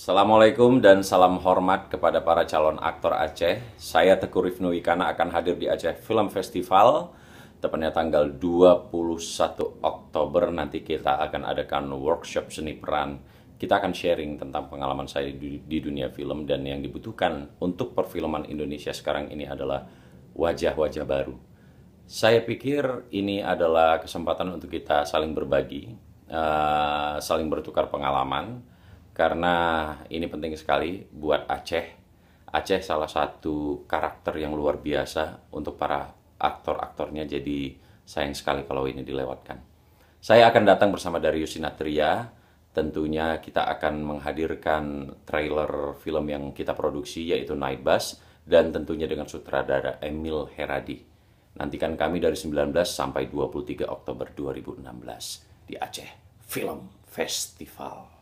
Assalamualaikum dan salam hormat kepada para calon aktor Aceh. Saya Teguh Rifnu Wikana akan hadir di Aceh Film Festival. Tepatnya tanggal 21 Oktober nanti kita akan adakan workshop seni peran. Kita akan sharing tentang pengalaman saya di, di dunia film dan yang dibutuhkan untuk perfilman Indonesia sekarang ini adalah wajah-wajah baru. Saya pikir ini adalah kesempatan untuk kita saling berbagi, uh, saling bertukar pengalaman karena ini penting sekali buat Aceh. Aceh salah satu karakter yang luar biasa untuk para aktor-aktornya jadi sayang sekali kalau ini dilewatkan. Saya akan datang bersama Darius Sinatria. Tentunya kita akan menghadirkan trailer film yang kita produksi yaitu Night Bus dan tentunya dengan sutradara Emil Heradi. Nantikan kami dari 19 sampai 23 Oktober 2016 di Aceh Film Festival.